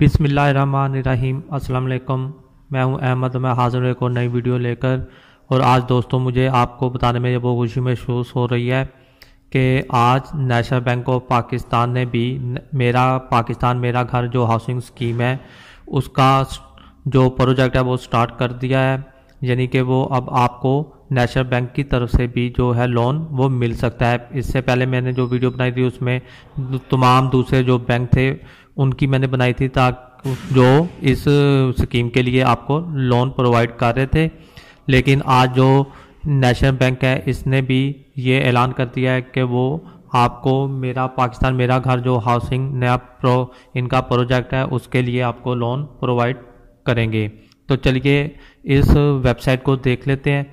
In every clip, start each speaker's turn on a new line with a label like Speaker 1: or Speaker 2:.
Speaker 1: बिसमीम् अल्लाम मैं हूं अहमद मैं हाजिर एक और नई वीडियो लेकर और आज दोस्तों मुझे आपको बताने में बहुत खुशी महसूस हो रही है कि आज नेशनल बैंक ऑफ पाकिस्तान ने भी मेरा पाकिस्तान मेरा घर जो हाउसिंग स्कीम है उसका जो प्रोजेक्ट है वो स्टार्ट कर दिया है यानी कि वो अब आपको नेशनल बैंक की तरफ से भी जो है लोन वो मिल सकता है इससे पहले मैंने जो वीडियो बनाई थी उसमें तमाम दूसरे जो बैंक थे उनकी मैंने बनाई थी ताकि जो इस स्कीम के लिए आपको लोन प्रोवाइड कर रहे थे लेकिन आज जो नेशनल बैंक है इसने भी ये ऐलान कर दिया है कि वो आपको मेरा पाकिस्तान मेरा घर जो हाउसिंग नया प्रो इनका प्रोजेक्ट है उसके लिए आपको लोन प्रोवाइड करेंगे तो चलिए इस वेबसाइट को देख लेते हैं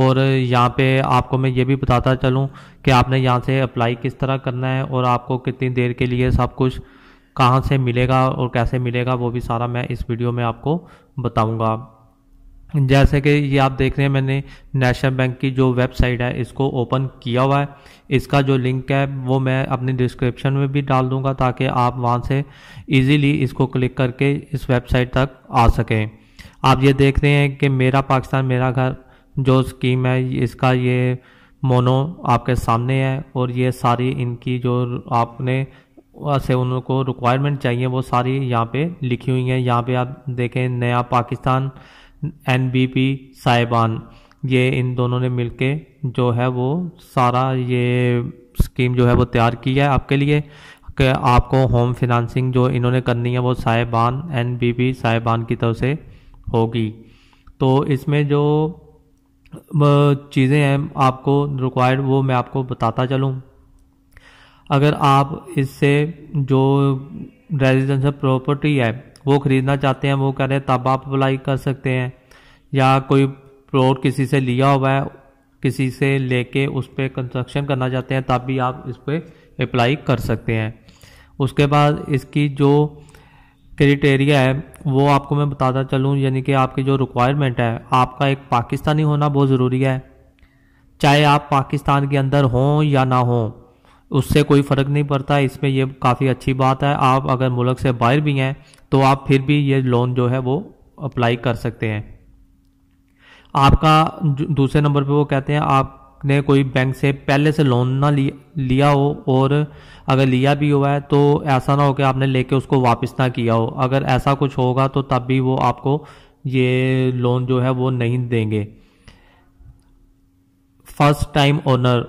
Speaker 1: और यहाँ पे आपको मैं ये भी बताता चलूँ कि आपने यहाँ से अप्लाई किस तरह करना है और आपको कितनी देर के लिए सब कुछ कहाँ से मिलेगा और कैसे मिलेगा वो भी सारा मैं इस वीडियो में आपको बताऊँगा जैसे कि ये आप देख रहे हैं मैंने नेशनल बैंक की जो वेबसाइट है इसको ओपन किया हुआ है इसका जो लिंक है वो मैं अपने डिस्क्रिप्शन में भी डाल दूंगा ताकि आप वहाँ से इजीली इसको क्लिक करके इस वेबसाइट तक आ सकें आप ये देख रहे हैं कि मेरा पाकिस्तान मेरा घर जो स्कीम है इसका ये मोनो आपके सामने है और ये सारी इनकी जो आपने से उनको रिक्वायरमेंट चाहिए वो सारी यहाँ पे लिखी हुई हैं यहाँ पे आप देखें नया पाकिस्तान एन बी पी साहिबान ये इन दोनों ने मिलके जो है वो सारा ये स्कीम जो है वो तैयार की है आपके लिए कि आपको होम फिनंसिंग जो इन्होंने करनी है वो साहिबान एन बी पी साहिबान की तरफ से होगी तो इसमें जो चीज़ें हैं आपको रिक्वायर्ड वो मैं आपको बताता चलूँ अगर आप इससे जो रेजिडेंशियल प्रॉपर्टी है वो ख़रीदना चाहते हैं वो करें तब आप अप्लाई कर सकते हैं या कोई प्लॉट किसी से लिया हुआ है किसी से लेके उस पर कंस्ट्रक्शन करना चाहते हैं तब भी आप इस पर अप्लाई कर सकते हैं उसके बाद इसकी जो क्रिटेरिया है वो आपको मैं बताता चलूँ यानी कि आपकी जो रिक्वायरमेंट है आपका एक पाकिस्तानी होना बहुत ज़रूरी है चाहे आप पाकिस्तान के अंदर हों या ना हों उससे कोई फ़र्क नहीं पड़ता इसमें ये काफ़ी अच्छी बात है आप अगर मुल्क से बाहर भी हैं तो आप फिर भी ये लोन जो है वो अप्लाई कर सकते हैं आपका दूसरे नंबर पे वो कहते हैं आपने कोई बैंक से पहले से लोन ना लिया लिया हो और अगर लिया भी हुआ है तो ऐसा ना हो कि आपने लेके उसको वापस ना किया हो अगर ऐसा कुछ होगा तो तब भी वो आपको ये लोन जो है वो नहीं देंगे first time owner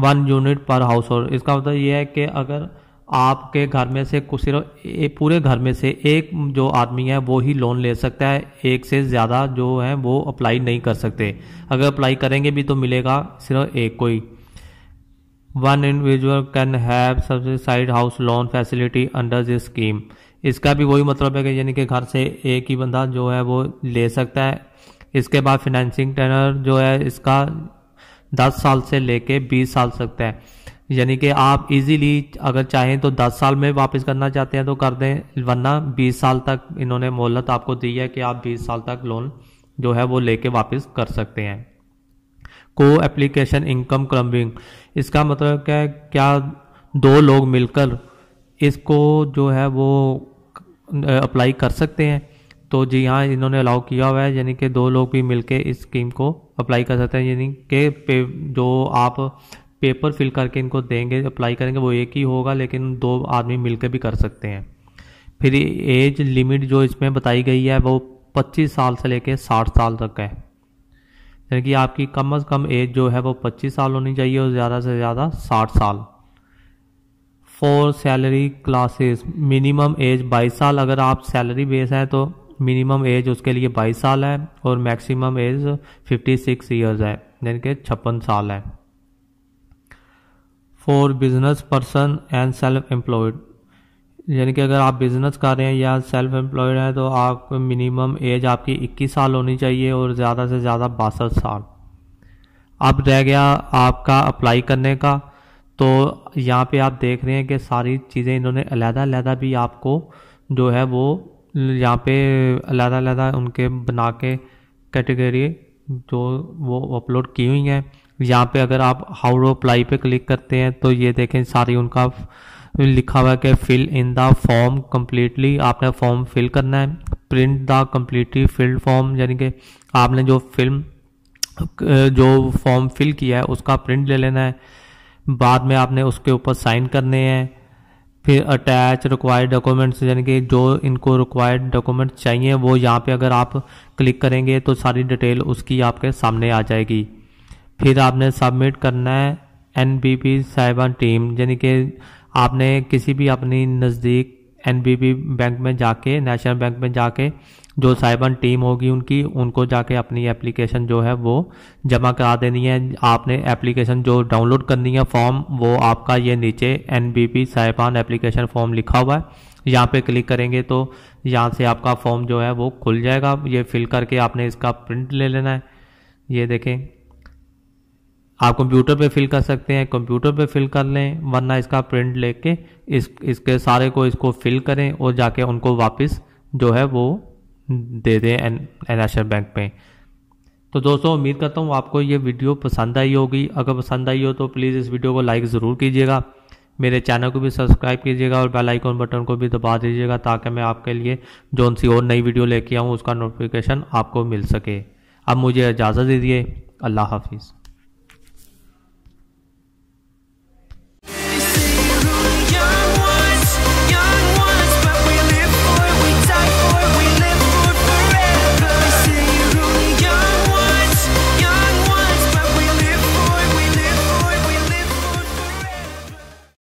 Speaker 1: one unit per household इसका मतलब यह है कि अगर आपके घर में से कुछ सिर्फ पूरे घर में से एक जो आदमी है वो ही लोन ले सकता है एक से ज़्यादा जो है वो अप्लाई नहीं कर सकते अगर अप्लाई करेंगे भी तो मिलेगा सिर्फ एक को ही one individual can have subsidised house loan facility under this scheme इसका भी वही मतलब है कि यानी कि घर से एक ही बंदा जो है वो ले सकता है इसके बाद फिनेंसिंग टेनर जो है इसका दस साल से लेके बीस साल सकते हैं यानी कि आप इजीली अगर चाहें तो 10 साल में वापस करना चाहते हैं तो कर दें वरना 20 साल तक इन्होंने मोहलत आपको दी है कि आप 20 साल तक लोन जो है वो लेके वापस कर सकते हैं को एप्लीकेशन इनकम क्लम्बिंग इसका मतलब क्या है क्या दो लोग मिलकर इसको जो है वो अप्लाई कर सकते हैं तो जी हाँ इन्होंने अलाउ किया हुआ है यानी कि दो लोग भी मिलकर इस स्कीम को अप्लाई कर सकते हैं यानी कि जो आप पेपर फिल करके इनको देंगे अप्लाई करेंगे वो एक ही होगा लेकिन दो आदमी मिलकर भी कर सकते हैं फिर एज लिमिट जो इसमें बताई गई है वो 25 साल से लेकर 60 साल तक है यानी कि आपकी कम अज़ कम एज जो है वो 25 साल होनी चाहिए और ज़्यादा से ज़्यादा 60 साल for salary classes minimum age 22 साल अगर आप सैलरी बेस हैं तो मिनिमम एज उसके लिए 22 साल है और मैक्सिमम एज 56 सिक्स ईयर्स है यानी कि छप्पन साल है for business person and self employed यानी कि अगर आप बिजनेस कर रहे हैं या सेल्फ एम्प्लॉयड हैं तो आप मिनिमम एज आपकी 21 साल होनी चाहिए और ज़्यादा से ज़्यादा बासठ साल अब रह गया आपका अप्लाई करने का तो यहाँ पे आप देख रहे हैं कि सारी चीज़ें इन्होंने अलहदा अलहदा भी आपको जो है वो यहाँ पे अलग अलग उनके बना के कैटेगरी जो वो अपलोड की हुई हैं यहाँ पे अगर आप हाउ टू अप्लाई पे क्लिक करते हैं तो ये देखें सारी उनका लिखा हुआ है कि fill in the form completely आपने फॉर्म फिल करना है print the completely filled form यानी कि आपने जो फिल्म जो फॉर्म फिल किया है उसका प्रिंट ले लेना है बाद में आपने उसके ऊपर साइन करने हैं फिर अटैच रिक्वायर्ड डॉक्यूमेंट्स यानी कि जो इनको रिक्वायर्ड डॉक्यूमेंट चाहिए वो यहाँ पे अगर आप क्लिक करेंगे तो सारी डिटेल उसकी आपके सामने आ जाएगी फिर आपने सबमिट करना है N B P cyber team यानी कि आपने किसी भी अपनी नज़दीक एन बैंक में जाके नेशनल बैंक में जाके जो साइबर टीम होगी उनकी उनको जाके अपनी एप्लीकेशन जो है वो जमा करा देनी है आपने एप्लीकेशन जो डाउनलोड करनी है फॉर्म वो आपका ये नीचे एन बी पी साइबान एप्लीकेशन फॉर्म लिखा हुआ है यहाँ पे क्लिक करेंगे तो यहाँ से आपका फॉर्म जो है वो खुल जाएगा ये फिल करके आपने इसका प्रिंट ले लेना है ये देखें आप कंप्यूटर पे फिल कर सकते हैं कंप्यूटर पे फिल कर लें वरना इसका प्रिंट लेके इस इसके सारे को इसको फिल करें और जाके उनको वापस जो है वो दे दें नेशनल बैंक में तो दोस्तों उम्मीद करता हूँ आपको ये वीडियो पसंद आई होगी अगर पसंद आई हो तो प्लीज़ इस वीडियो को लाइक ज़रूर कीजिएगा मेरे चैनल को भी सब्सक्राइब कीजिएगा और बेल आइकॉन बटन को भी दबा दीजिएगा ताकि मैं आपके लिए जो सी और नई वीडियो लेके आऊँ उसका नोटिफिकेशन आपको मिल सके अब मुझे इजाज़त दीजिए अल्लाह हाफिज़